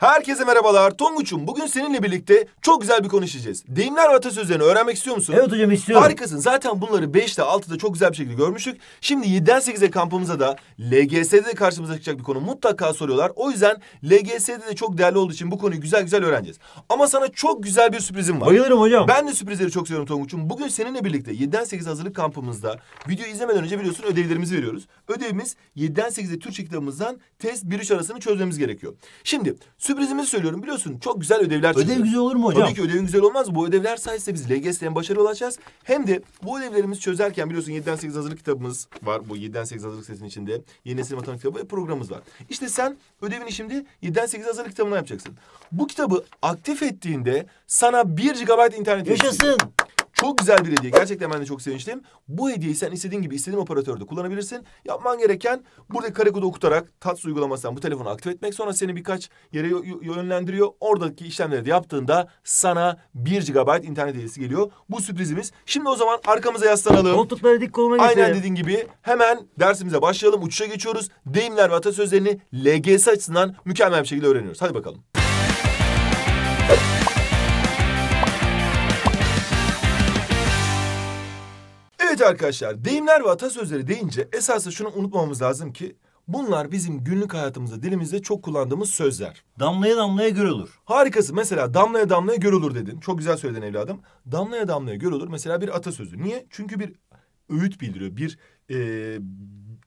Herkese merhabalar. Tonguç'um bugün seninle birlikte çok güzel bir konuşacağız. Deyimler ve atasözlerini öğrenmek istiyor musun? Evet hocam istiyorum. Harikasın. Zaten bunları 5'te 6'da çok güzel bir şekilde görmüştük. Şimdi 7'den 8'e kampımıza da LGS'de de karşımıza çıkacak bir konu mutlaka soruyorlar. O yüzden LGS'de de çok değerli olduğu için bu konuyu güzel güzel öğreneceğiz. Ama sana çok güzel bir sürprizim var. Bayılırım hocam. Ben de sürprizleri çok seviyorum Tonguç'um. Bugün seninle birlikte 7'den 8 hazırlık kampımızda video izlemeden önce biliyorsun ödevlerimizi veriyoruz. Ödevimiz 7'den 8'e Türkçe kitabımızdan test 1-3 arasını çözmemiz gerekiyor. Şimdi Sürprizimizi söylüyorum biliyorsun çok güzel ödevler çıktı. Ödev güzel olur mu hocam? Tabii ki ödevin güzel olmaz. Bu ödevler sayesinde biz LGS'de hem başarılı olacağız hem de bu ödevlerimizi çözerken biliyorsun 7'den 8 hazırlık kitabımız var. Bu 7'den 8 hazırlık sesinin içinde yeni nesil matematik kitabı ve programımız var. İşte sen ödevini şimdi 7'den 8 hazırlık kitabına yapacaksın. Bu kitabı aktif ettiğinde sana 1 GB internet Yaşasın. Yaşasın. Çok güzel bir hediye. Gerçekten ben de çok sevinçliyim. Bu hediyeyi sen istediğin gibi istediğin operatörde kullanabilirsin. Yapman gereken buradaki kare kodu okutarak TATS uygulamasından bu telefonu aktif etmek. Sonra seni birkaç yere yönlendiriyor. Oradaki işlemleri de yaptığında sana 1 GB internet hediyesi geliyor. Bu sürprizimiz. Şimdi o zaman arkamıza yaslanalım. Koltukları dik koluna getirelim. Aynen dediğin gibi hemen dersimize başlayalım. Uçuşa geçiyoruz. Deyimler ve atasözlerini LGS açısından mükemmel bir şekilde öğreniyoruz. Hadi bakalım. Evet arkadaşlar, deyimler ve atasözleri deyince esasında şunu unutmamamız lazım ki bunlar bizim günlük hayatımızda dilimizde çok kullandığımız sözler. Damlaya damlaya görülür. Harikası. Mesela damlaya damlaya görülür dedin. Çok güzel söyledin evladım. Damlaya damlaya görülür mesela bir atasözü. Niye? Çünkü bir öğüt bildiriyor. Bir e,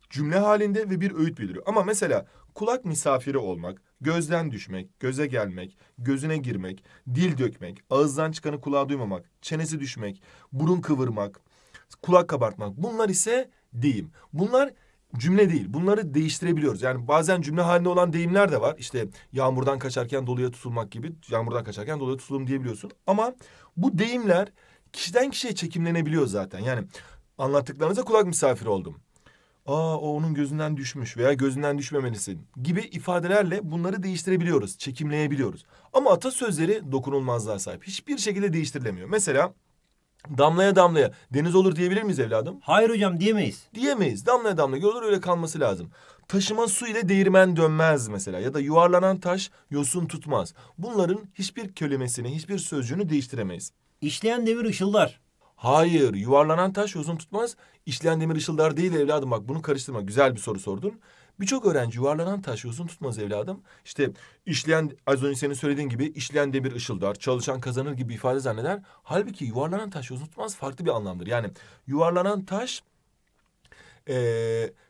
cümle halinde ve bir öğüt bildiriyor. Ama mesela kulak misafiri olmak, gözden düşmek, göze gelmek, gözüne girmek, dil dökmek, ağızdan çıkanı kulağa duymamak, çenesi düşmek, burun kıvırmak, kulak kabartmak. Bunlar ise deyim. Bunlar cümle değil. Bunları değiştirebiliyoruz. Yani bazen cümle halinde olan deyimler de var. İşte yağmurdan kaçarken doluya tutulmak gibi. Yağmurdan kaçarken doluya tutulum diyebiliyorsun. Ama bu deyimler kişiden kişiye çekimlenebiliyor zaten. Yani anlattıklarınıza kulak misafiri oldum. Aa o onun gözünden düşmüş veya gözünden düşmemelisin gibi ifadelerle bunları değiştirebiliyoruz, çekimleyebiliyoruz. Ama atasözleri dokunulmazlığa sahip. Hiçbir şekilde değiştirilemiyor. Mesela damlaya damlaya deniz olur diyebilir miyiz evladım? Hayır hocam diyemeyiz. Diyemeyiz. Damlaya damlaya görülür öyle kalması lazım. Taşıma su ile değirmen dönmez mesela ya da yuvarlanan taş yosun tutmaz. Bunların hiçbir kelimesini, hiçbir sözcüğünü değiştiremeyiz. İşleyen demir ışıldar. Hayır, yuvarlanan taş yosun tutmaz. İşleyen demir ışıldar değil evladım bak bunu karıştırma. Güzel bir soru sordun. Birçok öğrenci yuvarlanan taş yosun tutmaz evladım. İşte işleyen az önce senin söylediğin gibi işleyen demir ışıldar, çalışan kazanır gibi ifade zanneder. Halbuki yuvarlanan taş yosun tutmaz farklı bir anlamdır. Yani yuvarlanan taş e,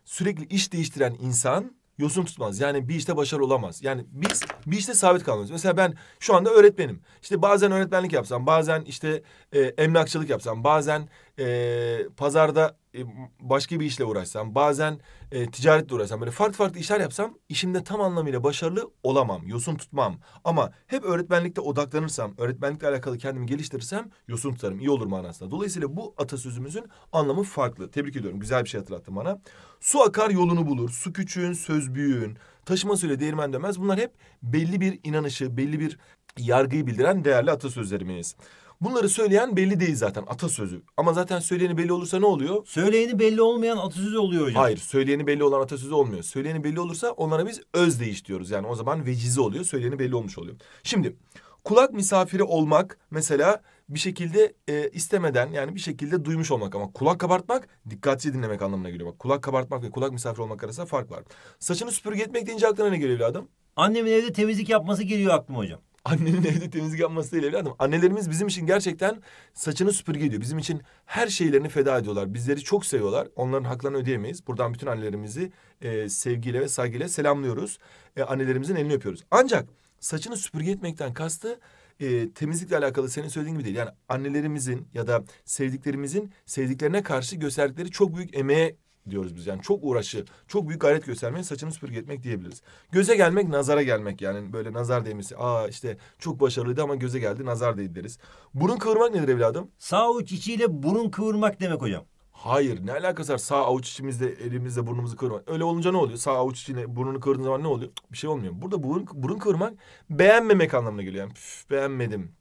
sürekli iş değiştiren insan yosun tutmaz. Yani bir işte başarılı olamaz. Yani biz bir işte sabit kalmamız. Mesela ben şu anda öğretmenim. İşte bazen öğretmenlik yapsam, bazen işte e, emlakçılık yapsam, bazen e, pazarda e, başka bir işle uğraşsam, bazen e, ticaretle uğraşsam, böyle farklı farklı işler yapsam işimde tam anlamıyla başarılı olamam, yosun tutmam. Ama hep öğretmenlikte odaklanırsam, öğretmenlikle alakalı kendimi geliştirirsem yosun tutarım, iyi olur manasında. Dolayısıyla bu atasözümüzün anlamı farklı. Tebrik ediyorum, güzel bir şey hatırlattın bana. Su akar yolunu bulur, su küçüğün, söz büyüğün, taşıma söyle değirmen dönmez. Bunlar hep belli bir inanışı, belli bir yargıyı bildiren değerli atasözlerimiz. Bunları söyleyen belli değil zaten atasözü. Ama zaten söyleyeni belli olursa ne oluyor? Söyleyeni belli olmayan atasözü oluyor hocam. Hayır söyleyeni belli olan atasözü olmuyor. Söyleyeni belli olursa onlara biz öz değiş diyoruz. Yani o zaman vecize oluyor. Söyleyeni belli olmuş oluyor. Şimdi kulak misafiri olmak mesela bir şekilde e, istemeden yani bir şekilde duymuş olmak ama kulak kabartmak dikkatli dinlemek anlamına geliyor. Bak kulak kabartmak ve kulak misafiri olmak arasında fark var. Saçını süpürge etmek deyince aklına ne geliyor adam? Annemin evde temizlik yapması geliyor aklıma hocam annenin evde temizlik yapmasıyla evladım. Annelerimiz bizim için gerçekten saçını süpürge ediyor. Bizim için her şeylerini feda ediyorlar. Bizleri çok seviyorlar. Onların haklarını ödeyemeyiz. Buradan bütün annelerimizi e, sevgiyle ve saygıyla selamlıyoruz. E, annelerimizin elini öpüyoruz. Ancak saçını süpürge etmekten kastı e, temizlikle alakalı senin söylediğin gibi değil. Yani annelerimizin ya da sevdiklerimizin sevdiklerine karşı gösterdikleri çok büyük emeğe diyoruz biz. Yani çok uğraşı, çok büyük gayret göstermeyi saçını süpürge etmek diyebiliriz. Göze gelmek, nazara gelmek yani böyle nazar değmesi. Aa işte çok başarılıydı ama göze geldi, nazar değdi deriz. Burun kıvırmak nedir evladım? Sağ uç içiyle burun kıvırmak demek hocam. Hayır ne alakası var sağ avuç içimizde elimizde burnumuzu kırmak. Öyle olunca ne oluyor? Sağ avuç içine burnunu kırdığın zaman ne oluyor? Bir şey olmuyor. Burada burun, burun kırmak beğenmemek anlamına geliyor. Yani püf, beğenmedim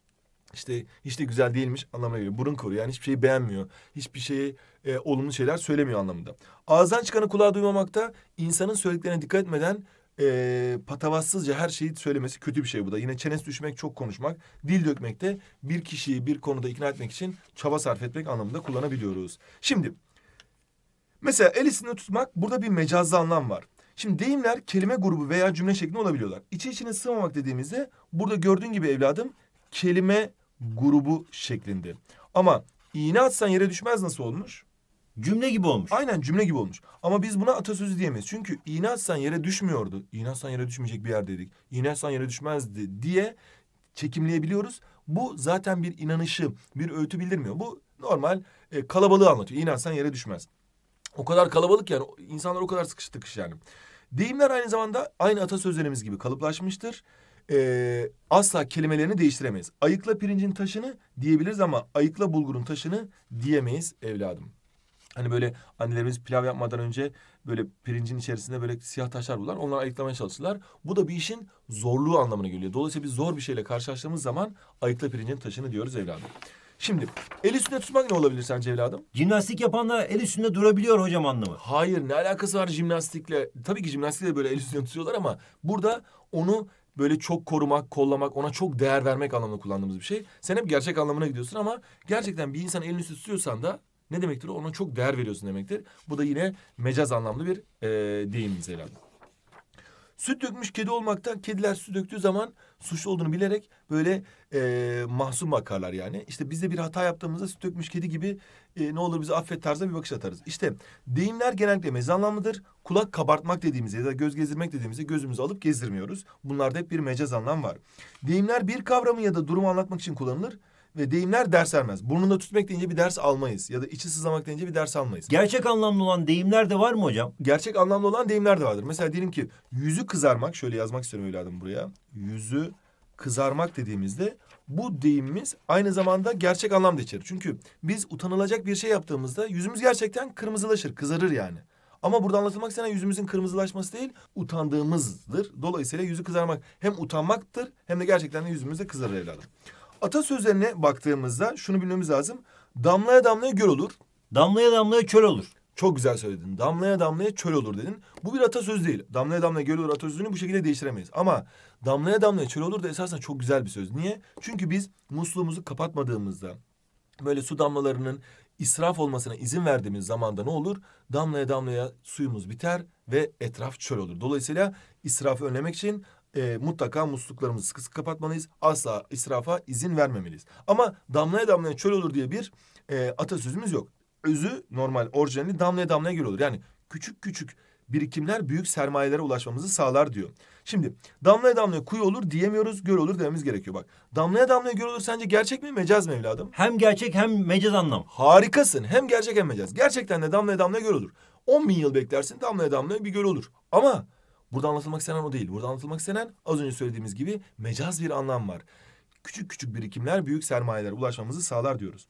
işte hiç de güzel değilmiş anlamına geliyor. Burun kuru yani hiçbir şeyi beğenmiyor. Hiçbir şeyi e, olumlu şeyler söylemiyor anlamında. Ağızdan çıkanı kulağa duymamakta insanın söylediklerine dikkat etmeden e, patavatsızca her şeyi söylemesi kötü bir şey bu da. Yine çenes düşmek, çok konuşmak, dil dökmek de bir kişiyi bir konuda ikna etmek için çaba sarf etmek anlamında kullanabiliyoruz. Şimdi mesela el üstünde tutmak burada bir mecazlı anlam var. Şimdi deyimler kelime grubu veya cümle şeklinde olabiliyorlar. İçi içine sığmamak dediğimizde burada gördüğün gibi evladım kelime grubu şeklinde. Ama iğne atsan yere düşmez nasıl olmuş? Cümle gibi olmuş. Aynen cümle gibi olmuş. Ama biz buna atasözü diyemeyiz. Çünkü iğne atsan yere düşmüyordu. İğne atsan yere düşmeyecek bir yer dedik. İğne atsan yere düşmezdi diye çekimleyebiliyoruz. Bu zaten bir inanışı, bir öğütü bildirmiyor. Bu normal e, kalabalığı anlatıyor. İğne atsan yere düşmez. O kadar kalabalık yani insanlar o kadar sıkış tıkış yani. Deyimler aynı zamanda aynı atasözlerimiz gibi kalıplaşmıştır e, asla kelimelerini değiştiremeyiz. Ayıkla pirincin taşını diyebiliriz ama ayıkla bulgurun taşını diyemeyiz evladım. Hani böyle annelerimiz pilav yapmadan önce böyle pirincin içerisinde böyle siyah taşlar bular. Onları ayıklamaya çalışırlar. Bu da bir işin zorluğu anlamına geliyor. Dolayısıyla biz zor bir şeyle karşılaştığımız zaman ayıkla pirincin taşını diyoruz evladım. Şimdi el üstünde tutmak ne olabilir sence evladım? Jimnastik yapanlar el üstünde durabiliyor hocam anlamı. Hayır ne alakası var jimnastikle? Tabii ki jimnastikle böyle el üstünde tutuyorlar ama burada onu böyle çok korumak, kollamak, ona çok değer vermek anlamında kullandığımız bir şey. Sen hep gerçek anlamına gidiyorsun ama gerçekten bir insan elini tutuyorsan da ne demektir? Ona çok değer veriyorsun demektir. Bu da yine mecaz anlamlı bir e, deyim bize Süt dökmüş kedi olmaktan kediler süt döktüğü zaman suçlu olduğunu bilerek böyle e, mahzun bakarlar yani. İşte biz de bir hata yaptığımızda süt dökmüş kedi gibi e, ne olur bizi affet tarzda bir bakış atarız. İşte deyimler genellikle mezi anlamlıdır. Kulak kabartmak dediğimizde ya da göz gezdirmek dediğimizde gözümüzü alıp gezdirmiyoruz. Bunlarda hep bir mecaz anlam var. Deyimler bir kavramı ya da durumu anlatmak için kullanılır ve deyimler ders vermez. Burnunda tütmek deyince bir ders almayız ya da içi sızlamak deyince bir ders almayız. Gerçek anlamlı olan deyimler de var mı hocam? Gerçek anlamlı olan deyimler de vardır. Mesela diyelim ki yüzü kızarmak şöyle yazmak istiyorum evladım buraya. Yüzü kızarmak dediğimizde bu deyimimiz aynı zamanda gerçek anlam da içerir. Çünkü biz utanılacak bir şey yaptığımızda yüzümüz gerçekten kırmızılaşır, kızarır yani. Ama burada anlatılmak istenen yüzümüzün kırmızılaşması değil, utandığımızdır. Dolayısıyla yüzü kızarmak hem utanmaktır hem de gerçekten de yüzümüzde kızarır evladım. Atasözlerine baktığımızda şunu bilmemiz lazım. Damlaya damlaya göl olur. Damlaya damlaya çöl olur. Çok güzel söyledin. Damlaya damlaya çöl olur dedin. Bu bir atasöz değil. Damlaya damlaya göl olur atasözünü bu şekilde değiştiremeyiz. Ama damlaya damlaya çöl olur da esasen çok güzel bir söz. Niye? Çünkü biz musluğumuzu kapatmadığımızda böyle su damlalarının israf olmasına izin verdiğimiz zamanda ne olur? Damlaya damlaya suyumuz biter ve etraf çöl olur. Dolayısıyla israfı önlemek için e, mutlaka musluklarımızı sıkı sıkı kapatmalıyız. Asla israfa izin vermemeliyiz. Ama damlaya damlaya çöl olur diye bir e, atasözümüz yok. Özü normal, orijinali damlaya damlaya göl olur. Yani küçük küçük birikimler büyük sermayelere ulaşmamızı sağlar diyor. Şimdi damlaya damlaya kuyu olur diyemiyoruz göl olur dememiz gerekiyor bak. Damlaya damlaya göl olur sence gerçek mi mecaz mı evladım? Hem gerçek hem mecaz anlam. Harikasın hem gerçek hem mecaz. Gerçekten de damlaya damlaya göl olur. 10 bin yıl beklersin damlaya damlaya bir göl olur. Ama Burada anlatılmak istenen o değil. Burada anlatılmak istenen az önce söylediğimiz gibi mecaz bir anlam var. Küçük küçük birikimler büyük sermayelere ulaşmamızı sağlar diyoruz.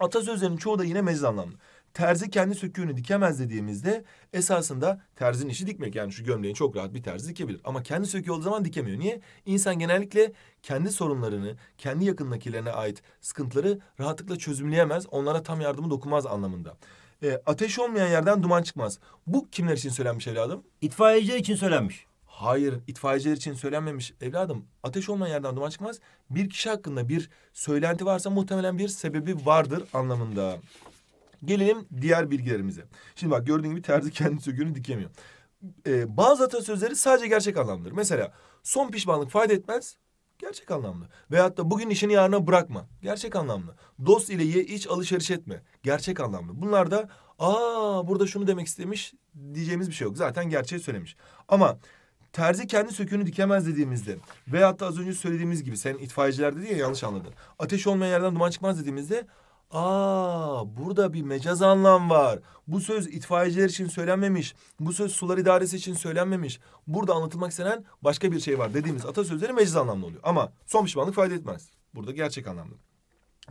Atasözlerin çoğu da yine mecaz anlamlı. Terzi kendi söküğünü dikemez dediğimizde esasında terzinin işi dikmek. Yani şu gömleğin çok rahat bir terzi dikebilir. Ama kendi söküğü olduğu zaman dikemiyor. Niye? İnsan genellikle kendi sorunlarını, kendi yakındakilerine ait sıkıntıları rahatlıkla çözümleyemez. Onlara tam yardımı dokunmaz anlamında. E, ateş olmayan yerden duman çıkmaz. Bu kimler için söylenmiş evladım? İtfaiyeciler için söylenmiş. Hayır, itfaiyeciler için söylenmemiş evladım. Ateş olmayan yerden duman çıkmaz. Bir kişi hakkında bir söylenti varsa muhtemelen bir sebebi vardır anlamında. Gelelim diğer bilgilerimize. Şimdi bak gördüğün gibi terzi kendi söküğünü dikemiyor. Ee, bazı atasözleri sadece gerçek anlamdır. Mesela son pişmanlık fayda etmez, Gerçek anlamlı. Veyahut da bugün işini yarına bırakma. Gerçek anlamlı. Dost ile ye iç alışveriş etme. Gerçek anlamlı. Bunlar da aa burada şunu demek istemiş diyeceğimiz bir şey yok. Zaten gerçeği söylemiş. Ama terzi kendi söküğünü dikemez dediğimizde veyahut da az önce söylediğimiz gibi sen itfaiyeciler dedi ya yanlış anladın. Ateş olmayan yerden duman çıkmaz dediğimizde Aa, burada bir mecaz anlam var. Bu söz itfaiyeciler için söylenmemiş. Bu söz sular idaresi için söylenmemiş. Burada anlatılmak istenen başka bir şey var dediğimiz atasözleri mecaz anlamlı oluyor. Ama son pişmanlık fayda etmez. Burada gerçek anlamlı.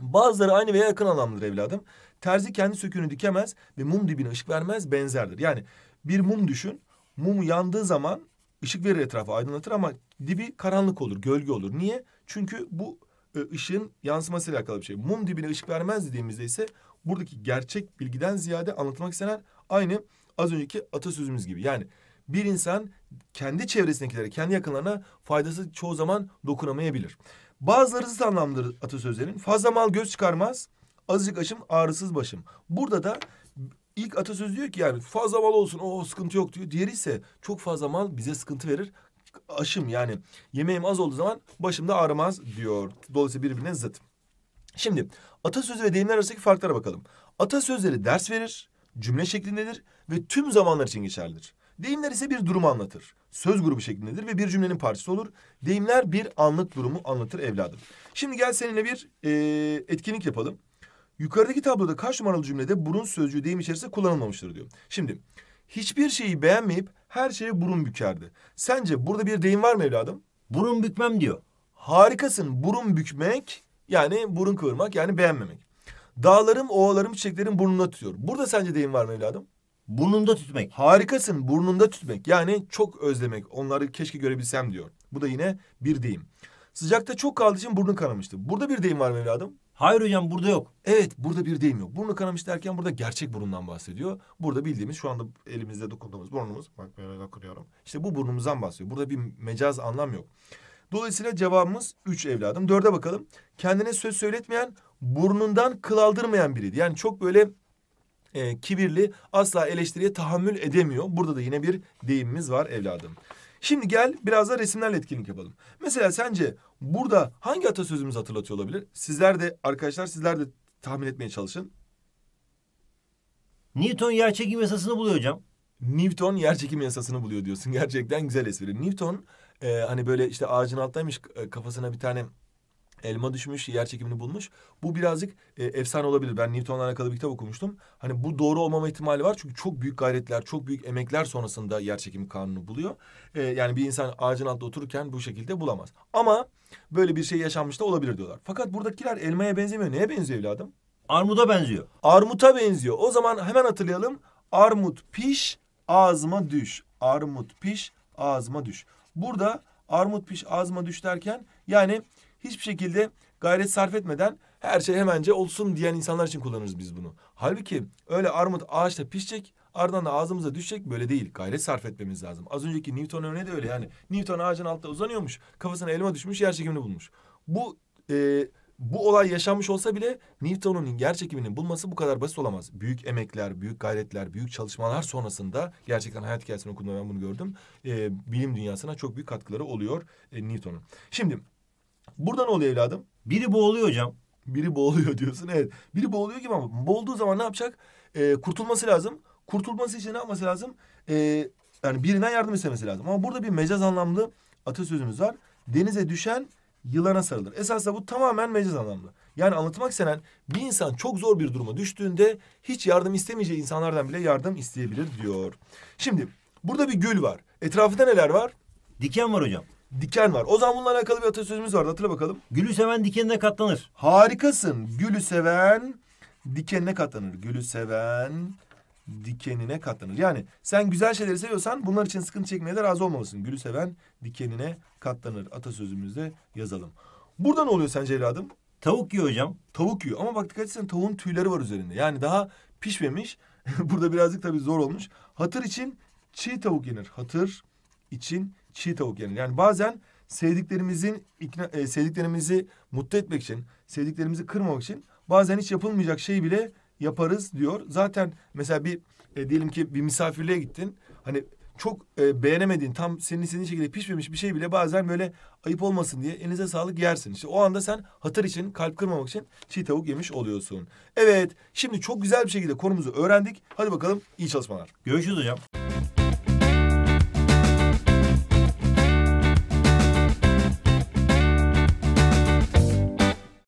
Bazıları aynı veya yakın anlamlıdır evladım. Terzi kendi sökünü dikemez ve mum dibine ışık vermez benzerdir. Yani bir mum düşün. Mum yandığı zaman ışık verir etrafa aydınlatır ama dibi karanlık olur, gölge olur. Niye? Çünkü bu e, ışığın yansımasıyla alakalı bir şey. Mum dibine ışık vermez dediğimizde ise buradaki gerçek bilgiden ziyade anlatmak istenen aynı az önceki atasözümüz gibi. Yani bir insan kendi çevresindekilere, kendi yakınlarına faydası çoğu zaman dokunamayabilir. Bazıları zıt anlamdır atasözlerin. Fazla mal göz çıkarmaz, azıcık aşım ağrısız başım. Burada da ilk atasöz diyor ki yani fazla mal olsun o sıkıntı yok diyor. Diğeri ise çok fazla mal bize sıkıntı verir aşım yani yemeğim az olduğu zaman başımda ağrımaz diyor. Dolayısıyla birbirine zıt. Şimdi atasözü ve deyimler arasındaki farklara bakalım. Atasözleri ders verir, cümle şeklindedir ve tüm zamanlar için geçerlidir. Deyimler ise bir durumu anlatır. Söz grubu şeklindedir ve bir cümlenin parçası olur. Deyimler bir anlık durumu anlatır evladım. Şimdi gel seninle bir e, etkinlik yapalım. Yukarıdaki tabloda kaç numaralı cümlede burun sözcüğü deyim içerisinde kullanılmamıştır diyor. Şimdi hiçbir şeyi beğenmeyip her şeye burun bükerdi. Sence burada bir deyim var mı evladım? Burun bükmem diyor. Harikasın. Burun bükmek yani burun kıvırmak yani beğenmemek. Dağlarım, ovalarım, çiçeklerim burnunda tutuyor. Burada sence deyim var mı evladım? Burnunda tütmek. Harikasın. Burnunda tütmek. Yani çok özlemek. Onları keşke görebilsem diyor. Bu da yine bir deyim. Sıcakta çok kaldığı için burnu kanamıştı. Burada bir deyim var mı evladım? Hayır hocam burada yok. Evet burada bir deyim yok. Burnu kanamış derken burada gerçek burundan bahsediyor. Burada bildiğimiz şu anda elimizde dokunduğumuz burnumuz. Bak böyle dokunuyorum. İşte bu burnumuzdan bahsediyor. Burada bir mecaz anlam yok. Dolayısıyla cevabımız üç evladım. Dörde bakalım. Kendine söz söyletmeyen, burnundan kıl aldırmayan biriydi. Yani çok böyle e, kibirli, asla eleştiriye tahammül edemiyor. Burada da yine bir deyimimiz var evladım. Şimdi gel biraz da resimlerle etkinlik yapalım. Mesela sence burada hangi atasözümüz hatırlatıyor olabilir? Sizler de arkadaşlar sizler de tahmin etmeye çalışın. Newton yer yerçekim yasasını buluyor hocam. Newton yer yerçekim yasasını buluyor diyorsun. Gerçekten güzel espri. Newton e, hani böyle işte ağacın altındaymış e, kafasına bir tane elma düşmüş, yer çekimini bulmuş. Bu birazcık e, efsane olabilir. Ben Newton'la alakalı bir kitap okumuştum. Hani bu doğru olmama ihtimali var. Çünkü çok büyük gayretler, çok büyük emekler sonrasında yer çekimi kanunu buluyor. E, yani bir insan ağacın altında otururken bu şekilde bulamaz. Ama böyle bir şey yaşanmış da olabilir diyorlar. Fakat buradakiler elmaya benzemiyor. Neye benziyor evladım? Armuda benziyor. Armuta benziyor. O zaman hemen hatırlayalım. Armut piş, ağzıma düş. Armut piş, ağzıma düş. Burada armut piş, ağzıma düş derken yani hiçbir şekilde gayret sarf etmeden her şey hemence olsun diyen insanlar için kullanırız biz bunu. Halbuki öyle armut ağaçta pişecek ardından da ağzımıza düşecek böyle değil. Gayret sarf etmemiz lazım. Az önceki Newton örneği de öyle yani. Newton ağacın altta uzanıyormuş. Kafasına elma düşmüş yer çekimini bulmuş. Bu e, bu olay yaşanmış olsa bile Newton'un yer çekimini bulması bu kadar basit olamaz. Büyük emekler, büyük gayretler, büyük çalışmalar sonrasında gerçekten hayat hikayesini okumda ben bunu gördüm. E, bilim dünyasına çok büyük katkıları oluyor e, Newton'un. Şimdi Burada ne oluyor evladım? Biri boğuluyor hocam. Biri boğuluyor diyorsun evet. Biri boğuluyor gibi ama boğulduğu zaman ne yapacak? Ee, kurtulması lazım. Kurtulması için ne yapması lazım? Ee, yani birinden yardım istemesi lazım. Ama burada bir mecaz anlamlı atasözümüz var. Denize düşen yılana sarılır. Esasında bu tamamen mecaz anlamlı. Yani anlatmak istenen bir insan çok zor bir duruma düştüğünde hiç yardım istemeyeceği insanlardan bile yardım isteyebilir diyor. Şimdi burada bir göl var. Etrafında neler var? Diken var hocam diken var. O zaman bununla alakalı bir atasözümüz vardı. Hatırla bakalım. Gülü seven dikenine katlanır. Harikasın. Gülü seven dikenine katlanır. Gülü seven dikenine katlanır. Yani sen güzel şeyleri seviyorsan bunlar için sıkıntı çekmeye de razı olmalısın. Gülü seven dikenine katlanır. Atasözümüzde yazalım. Burada ne oluyor sence evladım? Tavuk yiyor hocam. Tavuk yiyor ama bak dikkat etsen tavuğun tüyleri var üzerinde. Yani daha pişmemiş. Burada birazcık tabii zor olmuş. Hatır için çiğ tavuk yenir. Hatır için çiğ tavuk yenir. Yani bazen sevdiklerimizin ikna, e, sevdiklerimizi mutlu etmek için, sevdiklerimizi kırmamak için bazen hiç yapılmayacak şey bile yaparız diyor. Zaten mesela bir e, diyelim ki bir misafirliğe gittin. Hani çok e, beğenemediğin, tam senin istediğin şekilde pişmemiş bir şey bile bazen böyle ayıp olmasın diye elinize sağlık yersin. İşte o anda sen hatır için, kalp kırmamak için çiğ tavuk yemiş oluyorsun. Evet, şimdi çok güzel bir şekilde konumuzu öğrendik. Hadi bakalım iyi çalışmalar. Görüşürüz hocam.